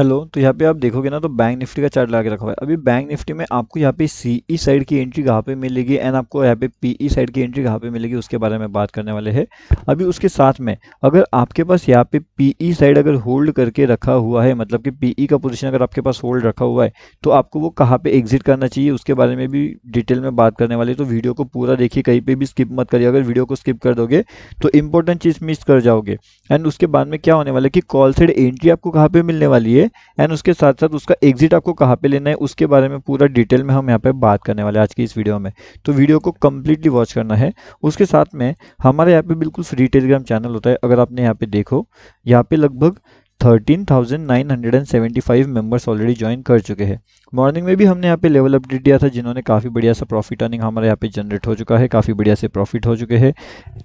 Hello तो यहाँ पे आप देखोगे ना तो बैंक निफ्टी का चार्ट लगा के रखा हुआ है अभी बैंक निफ्टी में आपको यहाँ पे सी ई साइड की एंट्री कहाँ पे मिलेगी एंड आपको यहाँ पे पी ई साइड की एंट्री कहाँ पे मिलेगी उसके बारे में बात करने वाले हैं अभी उसके साथ में अगर आपके पास यहाँ पे पी ई साइड अगर होल्ड करके रखा हुआ है मतलब कि पी ई e का पोजिशन अगर आपके पास होल्ड रखा हुआ है तो आपको वो कहाँ पर एग्जिट करना चाहिए उसके बारे में भी डिटेल में बात करने वाले तो वीडियो को पूरा देखिए कहीं पर भी स्किप मत करिए अगर वीडियो को स्किप कर दोगे तो इंपॉर्टेंट चीज़ मिस कर जाओगे एंड उसके बाद में क्या होने वाला है कि कॉल साइड एंट्री आपको कहाँ पर मिलने वाली है एंड उसके साथ साथ उसका एग्जिट आपको कहाँ पे लेना है उसके बारे में पूरा डिटेल में हम यहाँ पे बात करने वाले हैं आज की इस वीडियो में तो वीडियो को कम्प्लीटली वॉच करना है उसके साथ में हमारे यहाँ पे बिल्कुल फ्री टेलीग्राम चैनल होता है अगर आपने यहाँ पे देखो यहाँ पे लगभग 13,975 मेंबर्स ऑलरेडी ज्वाइन कर चुके हैं मॉर्निंग में भी हमने यहाँ पे लेवल अपडेट दिया था जिन्होंने काफ़ी बढ़िया सा प्रॉफिट अर्निंग हमारे यहाँ पे जनरेट हो चुका है काफ़ी बढ़िया से प्रॉफिट हो चुके हैं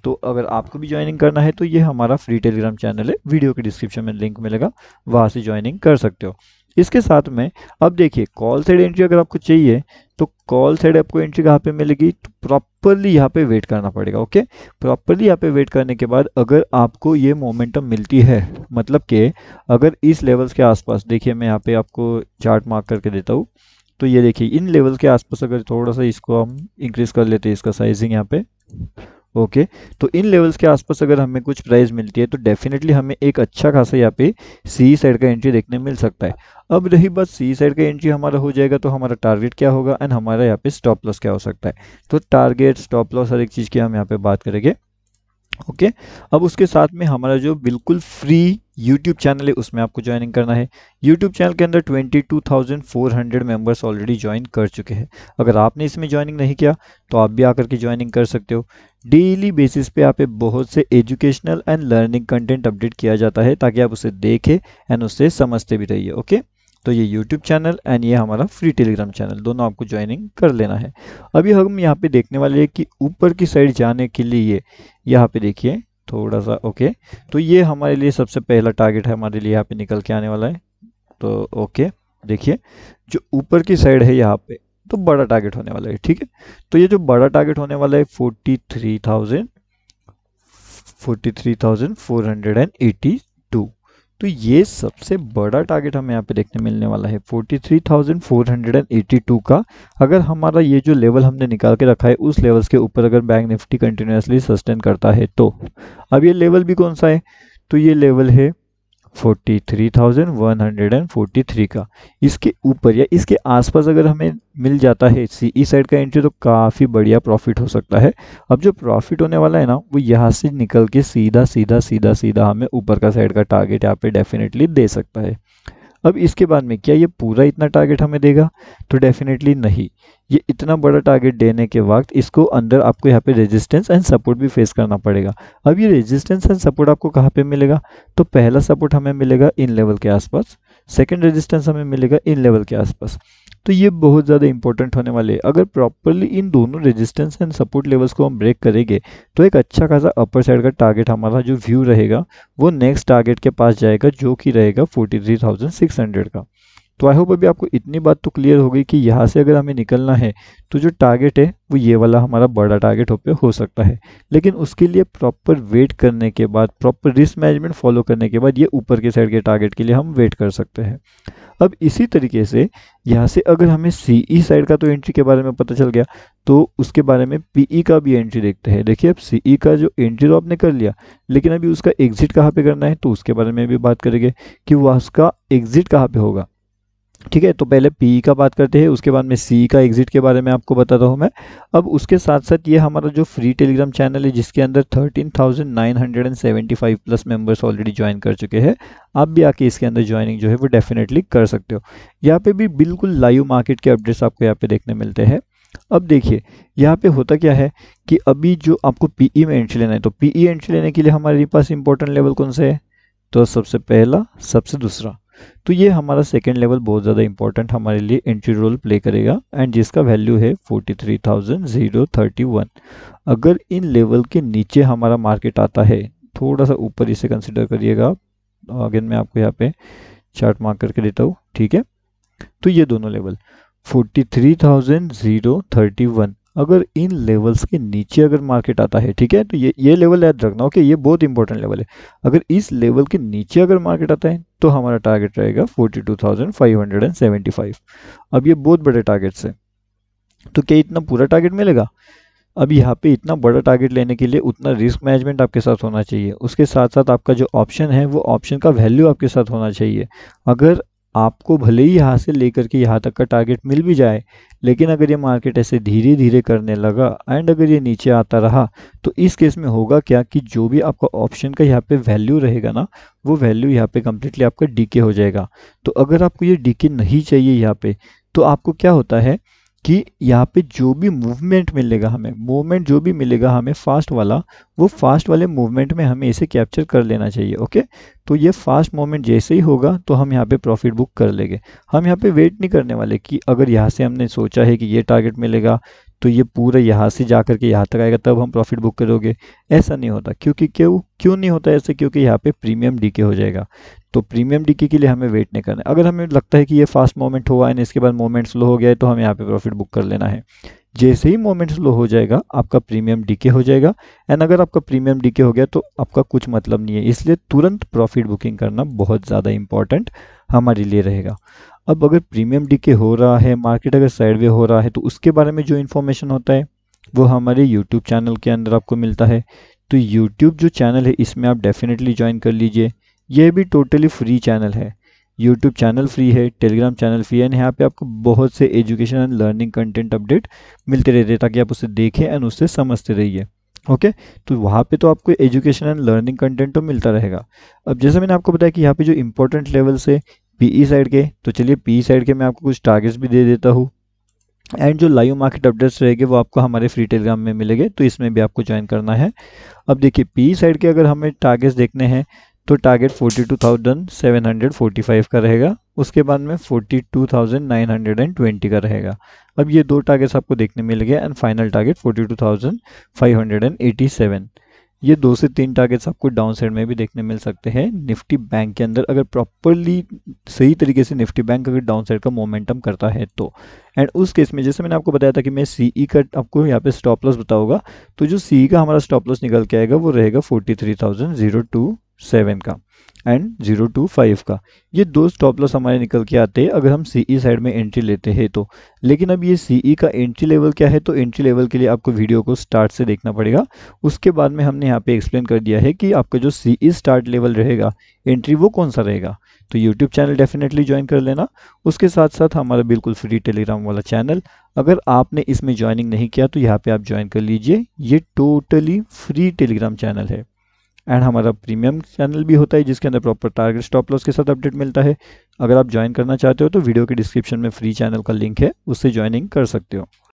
तो अगर आपको भी ज्वाइनिंग करना है तो ये हमारा फ्री टेलीग्राम चैनल है वीडियो के डिस्क्रिप्शन में लिंक मिलेगा वहाँ से ज्वाइनिंग कर सकते हो इसके साथ में अब देखिए कॉल साइड एंट्री अगर आपको चाहिए तो कॉल साइड आपको एंट्री कहाँ पे मिलेगी तो प्रॉपरली यहाँ पे वेट करना पड़ेगा ओके प्रॉपरली यहाँ पे वेट करने के बाद अगर आपको ये मोमेंटम मिलती है मतलब कि अगर इस लेवल्स के आसपास देखिए मैं यहाँ पे आपको चार्ट मार्क करके देता हूँ तो ये देखिए इन लेवल्स के आसपास अगर थोड़ा सा इसको हम इंक्रीज़ कर लेते हैं इसका साइजिंग यहाँ पे ओके तो इन लेवल्स के आसपास अगर हमें कुछ प्राइस मिलती है तो डेफिनेटली हमें एक अच्छा खासा यहाँ पे सी साइड का एंट्री देखने मिल सकता है अब रही बात सी साइड का एंट्री हमारा हो जाएगा तो हमारा टारगेट क्या होगा एंड हमारा यहाँ पे स्टॉप लॉस क्या हो सकता है तो टारगेट स्टॉप लॉस हर एक चीज़ की हम यहाँ पे बात करेंगे ओके अब उसके साथ में हमारा जो बिल्कुल फ्री यूट्यूब चैनल है उसमें आपको ज्वाइनिंग करना है यूट्यूब चैनल के अंदर 22,400 मेंबर्स ऑलरेडी ज्वाइन कर चुके हैं अगर आपने इसमें ज्वाइनिंग नहीं किया तो आप भी आकर के ज्वाइनिंग कर सकते हो डेली बेसिस पे आप बहुत से educational and learning content update किया जाता है ताकि आप उसे देखें एंड उससे समझते भी रहिए ओके okay? तो ये यूट्यूब चैनल एंड ये हमारा फ्री टेलीग्राम चैनल दोनों आपको ज्वाइनिंग कर लेना है अभी हम यहाँ पे देखने वाले हैं कि ऊपर की साइड जाने के लिए यहाँ पे देखिए थोड़ा सा ओके तो ये हमारे लिए सबसे पहला टारगेट है हमारे लिए यहाँ पे निकल के आने वाला है तो ओके देखिए जो ऊपर की साइड है यहाँ पे तो बड़ा टारगेट होने वाला है ठीक है तो ये जो बड़ा टारगेट होने वाला है forty three thousand forty three thousand four hundred and eighty तो ये सबसे बड़ा टारगेट हमें यहाँ पे देखने मिलने वाला है 43,482 का अगर हमारा ये जो लेवल हमने निकाल के रखा है उस लेवल्स के ऊपर अगर बैंक निफ्टी कंटिन्यूसली सस्टेन करता है तो अब ये लेवल भी कौन सा है तो ये लेवल है 43,143 का इसके ऊपर या इसके आसपास अगर हमें मिल जाता है सी ई साइड का एंट्री तो काफ़ी बढ़िया प्रॉफिट हो सकता है अब जो प्रॉफिट होने वाला है ना वो यहाँ से निकल के सीधा सीधा सीधा सीधा हमें ऊपर का साइड का टारगेट यहाँ पे डेफिनेटली दे सकता है अब इसके बाद में क्या ये पूरा इतना टारगेट हमें देगा तो डेफिनेटली नहीं ये इतना बड़ा टारगेट देने के वक्त इसको अंदर आपको यहाँ पे रेजिस्टेंस एंड सपोर्ट भी फेस करना पड़ेगा अब ये रेजिस्टेंस एंड सपोर्ट आपको कहाँ पे मिलेगा तो पहला सपोर्ट हमें मिलेगा इन लेवल के आसपास सेकेंड रेजिस्टेंस हमें मिलेगा इन लेवल के आसपास तो ये बहुत ज़्यादा इंपॉर्टेंट होने वाले है अगर प्रॉपरली इन दोनों रेजिस्टेंस एंड सपोर्ट लेवल्स को हम ब्रेक करेंगे तो एक अच्छा खासा अपर साइड का टारगेट हमारा जो व्यू रहेगा वो नेक्स्ट टारगेट के पास जाएगा जो कि रहेगा फोर्टी का तो आई होप अभी आपको इतनी बात तो क्लियर हो गई कि यहाँ से अगर हमें निकलना है तो जो टारगेट है वो ये वाला हमारा बड़ा टारगेट हो पे हो सकता है लेकिन उसके लिए प्रॉपर वेट करने के बाद प्रॉपर रिस्क मैनेजमेंट फॉलो करने के बाद ये ऊपर के साइड के टारगेट के लिए हम वेट कर सकते हैं अब इसी तरीके से यहाँ से अगर हमें सी ई साइड का तो एंट्री के बारे में पता चल गया तो उसके बारे में पी ई e का भी एंट्री देखते हैं देखिए अब सी ई e का जो एंट्री तो आपने कर लिया लेकिन अभी उसका एग्जिट कहाँ पे करना है तो उसके बारे में भी बात करेंगे कि वह उसका एग्जिट कहाँ पे होगा ठीक है तो पहले पी का बात करते हैं उसके बाद में सी का एग्जिट के बारे में आपको बताता हूँ मैं अब उसके साथ साथ ये हमारा जो फ्री टेलीग्राम चैनल है जिसके अंदर 13,975 प्लस मेंबर्स ऑलरेडी ज्वाइन कर चुके हैं आप भी आके इसके अंदर ज्वाइनिंग जो है वो डेफिनेटली कर सकते हो यहाँ पर भी बिल्कुल लाइव मार्केट के अपडेट्स आपको यहाँ पर देखने मिलते हैं अब देखिए यहाँ पे होता क्या है कि अभी जो आपको पीई e में एंट्री लेना है तो पीई एंट्री e लेने के लिए हमारे पास इंपॉर्टेंट लेवल कौन से है तो सबसे पहला सबसे दूसरा तो ये हमारा सेकेंड लेवल बहुत ज़्यादा इंपॉर्टेंट हमारे लिए एंट्री रोल प्ले करेगा एंड जिसका वैल्यू है forty three thousand zero thirty one अगर इन लेवल के नीचे हमारा मार्केट आता है थोड़ा सा ऊपर इसे कंसिडर करिएगा अगेन मैं आपको यहाँ पे चार्ट मार्क करके देता हूँ ठीक है तो ये दोनों level forty three thousand zero thirty one अगर इन लेवल्स के नीचे अगर मार्केट आता है ठीक है तो ये ये लेवल याद रखना ओके ये बहुत इंपॉर्टेंट लेवल है अगर इस लेवल के नीचे अगर मार्केट आता है तो हमारा टारगेट रहेगा 42,575 अब ये बहुत बड़े टारगेट्स हैं तो क्या इतना पूरा टारगेट मिलेगा अब यहाँ पे इतना बड़ा टारगेट लेने के लिए उतना रिस्क मैनेजमेंट आपके साथ होना चाहिए उसके साथ साथ आपका जो ऑप्शन है वो ऑप्शन का वैल्यू आपके साथ होना चाहिए अगर आपको भले ही यहाँ से लेकर के यहाँ तक का टारगेट मिल भी जाए लेकिन अगर ये मार्केट ऐसे धीरे धीरे करने लगा एंड अगर ये नीचे आता रहा तो इस केस में होगा क्या कि जो भी आपका ऑप्शन का यहाँ पे वैल्यू रहेगा ना वो वैल्यू यहाँ पे कम्प्लीटली आपका डीके हो जाएगा तो अगर आपको ये डीके नहीं चाहिए यहाँ पे तो आपको क्या होता है कि यहाँ पे जो भी मूवमेंट मिलेगा हमें मूवमेंट जो भी मिलेगा हमें फास्ट वाला वो फास्ट वाले मूवमेंट में हमें इसे कैप्चर कर लेना चाहिए ओके तो ये फास्ट मूवमेंट जैसे ही होगा तो हम यहाँ पे प्रॉफिट बुक कर लेंगे हम यहाँ पे वेट नहीं करने वाले कि अगर यहाँ से हमने सोचा है कि ये टारगेट मिलेगा तो ये पूरा यहाँ से जा कर के यहाँ तक आएगा तब हम प्रॉफिट बुक करोगे ऐसा नहीं होता क्योंकि क्यों क्यों नहीं होता ऐसे क्योंकि यहाँ पे प्रीमियम डीके हो जाएगा तो प्रीमियम डीके के लिए हमें वेट नहीं करना है अगर हमें लगता है कि ये फास्ट मोमेंट हुआ एंड इसके बाद मोमेंट स्लो हो गया है तो हमें यहाँ पर प्रॉफिट बुक कर लेना है जैसे ही मोमेंट स्लो हो जाएगा आपका प्रीमियम डीके हो जाएगा एंड अगर आपका प्रीमियम डीके हो गया तो आपका कुछ मतलब नहीं है इसलिए तुरंत प्रॉफिट बुकिंग करना बहुत ज़्यादा इंपॉर्टेंट हमारे लिए रहेगा अब अगर प्रीमियम डीके हो रहा है मार्केट अगर साइडवे हो रहा है तो उसके बारे में जो इन्फॉर्मेशन होता है वो हमारे यूट्यूब चैनल के अंदर आपको मिलता है तो यूट्यूब जो चैनल है इसमें आप डेफिनेटली ज्वाइन कर लीजिए यह भी टोटली फ्री चैनल है यूट्यूब चैनल फ्री है टेलीग्राम चैनल फ्री है एंड यहाँ पे आपको बहुत से education and learning content update मिलते रहते हैं ताकि आप उसे देखें एंड उससे समझते रहिए ओके तो वहाँ पे तो आपको एजुकेशन एंड लर्निंग कंटेंट तो मिलता रहेगा अब जैसे मैंने आपको बताया कि यहाँ पे जो इंपॉर्टेंट लेवल्स है पीई साइड के तो चलिए पी साइड e के मैं आपको कुछ टारगेट्स भी दे देता हूँ एंड जो लाइव मार्केट अपडेट्स रहेंगे वो आपको हमारे फ्री टेलीग्राम में मिलेंगे तो इसमें भी आपको ज्वाइन करना है अब देखिए पी साइड e के अगर हमें टारगेट्स देखने हैं तो टारगेट 42,745 का रहेगा उसके बाद में 42,920 का रहेगा अब ये दो टारगेट्स आपको देखने मिल गया एंड फाइनल टारगेट 42,587 ये दो से तीन टारगेट्स आपको डाउन साइड में भी देखने मिल सकते हैं निफ्टी बैंक के अंदर अगर प्रॉपरली सही तरीके से निफ्टी बैंक अगर डाउन साइड का मोमेंटम करता है तो एंड उस केस में जैसे मैंने आपको बताया था कि मैं ई e का आपको यहाँ पे स्टॉप लॉस बताऊंगा तो जो ई e का हमारा स्टॉप लॉस निकल के आएगा वो रहेगा forty three thousand zero two seven का एंड जीरो टू फाइव का ये दो स्टॉप लॉस हमारे निकल के आते हैं अगर हम ई साइड e में एंट्री लेते हैं तो लेकिन अब ये ई e का एंट्री लेवल क्या है तो एंट्री लेवल के लिए आपको वीडियो को स्टार्ट से देखना पड़ेगा उसके बाद में हमने यहाँ पे एक्सप्लेन कर दिया है कि आपका जो ई स्टार्ट लेवल रहेगा एंट्री वो कौन सा रहेगा तो यूट्यूब चैनल डेफिनेटली ज्वाइन कर लेना उसके साथ साथ हमारा बिल्कुल फ्री टेलीग्राम वाला चैनल अगर आपने इसमें ज्वाइनिंग नहीं किया तो यहाँ पर आप ज्वाइन कर लीजिए ये टोटली फ्री टेलीग्राम चैनल है एंड हमारा प्रीमियम चैनल भी होता है जिसके अंदर प्रॉपर टारगेट स्टॉप लॉस के साथ अपडेट मिलता है अगर आप ज्वाइन करना चाहते हो तो वीडियो के डिस्क्रिप्शन में फ्री चैनल का लिंक है उससे ज्वाइनिंग कर सकते हो